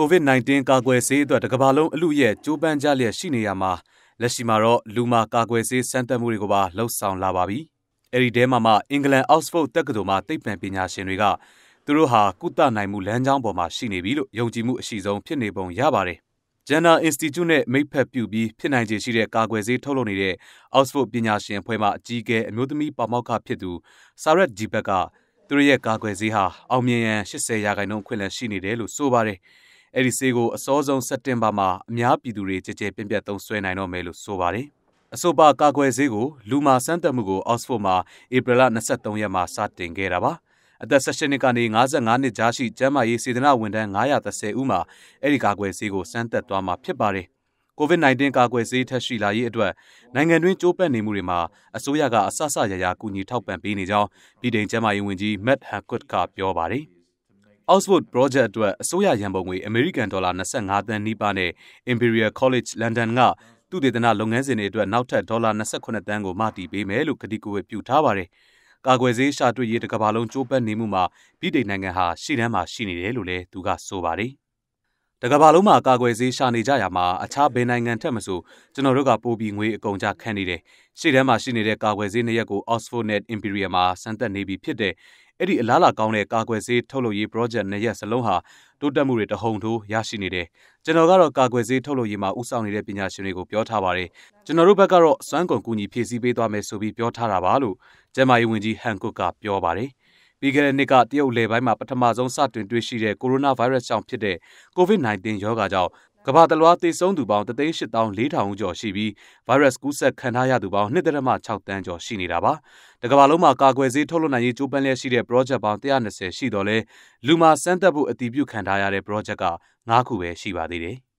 COVID-19 ကာကွယ်ဆေးအတွက်တစ်ကမ္ဘာလုံးအလူရဲ့ကြိုးပမ်းကြလျက်ရှိနေရမှာလက်ရှိမှာတော့လူမာကာကွယ်ဆေးစမ်းသပ်မှုတွေကိုပါလှုပ်ဆောင်လာပါပြီ။အဲဒီထဲမှာမှအင်္ဂလန်အောက်စဖို့တက္ကသိုလ်မှာသိပ္ပံပညာရှင်တွေကသူတို့ဟာကုသနိုင်မှုလမ်းကြောင်းပေါ်မှာရှိနေပြီလို့ယုံကြည်မှုအရှိဆုံးဖြစ်နေပုံရပါတယ်။ Jenner Institute နဲ့မိတ်ဖက်ပြုပြီးဖြစ်နိုင်ခြေရှိတဲ့ကာကွယ်ဆေးထုတ်လုပ်နေတဲ့ Oxford ပညာရှင်အဖွဲ့မှအကြီးအကဲအမျိုးသမီးပါမောက္ခဖြစ်သူ Sarat Jibak ကသူတို့ရဲ့ကာကွယ်ဆေးဟာအောင်မြင်ရန်80ရာခိုင်နှုန်းခွင့်လန်းရှိနေတယ်လို့ဆိုပါတယ်။အဲ့ဒီဆေးကိုအစောဆုံးစက်တင်ဘာမှာအများပြည်သူတွေကြည်ကြဲပြန့်ပြန့်သုံးစွဲနိုင်တော့မယ်လို့ဆိုပါတယ်။အဆိုပါကာကွယ်ဆေးကိုလူမာစမ်းသပ်မှုကိုအောက်စဖို့မှာဧပြီလ23ရက်မှာစတင်ခဲ့တာပါ။အသက်16နှစ်ကနေ55နှစ်ကြားရှိကျန်းမာရေးစေတနာဝန်ထမ်း930ဦးမှာအဲ့ဒီကာကွယ်ဆေးကိုစမ်းသပ်သွားမှာဖြစ်ပါတယ်။ကိုဗစ် -19 ကာကွယ်ဆေးထက်ရှိလာရေးအတွက်နိုင်ငံတွင်းကြိုးပမ်းနေမှုတွေမှာအစိုးရကအဆအဆရရာကူညီထောက်ပံ့ပေးနေကြောင်းပြည်ထောင်ကျန်းမာရေးဝန်ကြီးမက်ဟန်ကွတ်ကပြောပါတယ် Oxford Project အတွက်အစိုးရရန်ပုံငွေအမေရိကန်ဒေါ်လာ25သန်းနီးပါးနဲ့ Imperial College London ကသူတေသနလုပ်ငန်းစဉ်တွေအတွက်နောက်ထပ်ဒေါ်လာ28သန်းကိုမတည်ပေးမယ်လို့ကတိကဝတ်ပြုထားပါတယ်။ကာကွယ်ဆေးရှာတွေ့ရေးတစ်ကမ္ဘာလုံးကြိုးပမ်းနေမှုမှာပြည်ထောင်နိုင်ငံဟာရှေ့တန်းမှာရှိနေတယ်လို့လည်းသူကဆိုပါတယ်။တကမ္ဘာလုံးမှာကာကွယ်ဆေးရှာနေကြရမှာအခြားဘယ်နိုင်ငံထက်မဆိုကျွန်တော်တို့ကပိုပြီးငွေအကုန်ကြခံနေတယ်။ရှေ့တန်းမှာရှိနေတဲ့ကာကွယ်ဆေးနှစ်ရက်ကို Oxford Net Imperial မှာစမ်းသပ်နေပြီဖြစ်တဲ့အဲ့ဒီအလားလာကောင်းတဲ့ကာကွယ်ဆေးထုတ်လုပ်ရေး project နှစ်ရက်စလုံးဟာတိုးတက်မှုတွေတဟုန်ထိုးရရှိနေတယ်။ကျွန်တော်ကတော့ကာကွယ်ဆေးထုတ်လုပ်ရေးမှာဦးဆောင်နေတဲ့ပညာရှင်တွေကိုပြောထားပါတယ်။ကျွန်တော်တို့ဘက်ကတော့စွမ်းကုန်ကူညီဖြည့်ဆည်းပေးသွားမယ်ဆိုပြီးပြောထားတာပါလို့ကျန်းမာရေးဝန်ကြီးဟန်ကုတ်ကပြောပါတယ်။ပြီးခဲ့တဲ့နှစ်ကတရုတ်လယ်ပိုင်းမှာပထမဆုံးစတင်တွေ့ရှိတဲ့ကိုရိုနာဗိုင်းရပ်စ်ကြောင့်ဖြစ်တဲ့ COVID-19 ရောဂါကြောင့်ကမ္ဘာတလွှာသေဆုံးသူပေါင်း38400ကျော်ရှိပြီးဗိုင်းရပ်စ်ကူးစက်ခံထားရသူပေါင်း2.6တန်းကျော်ရှိနေတာပါ။တကမ္ဘာလုံးမှာကာကွယ်ဆေးထုတ်လုပ်နိုင်ရေးကြိုးပမ်းလျက်ရှိတဲ့ project ပေါင်း120ရှိတော့လဲလူမှာစမ်းသပ်ဖို့အတည်ပြုခံထားရတဲ့ project က9ခုပဲရှိပါသေးတယ်။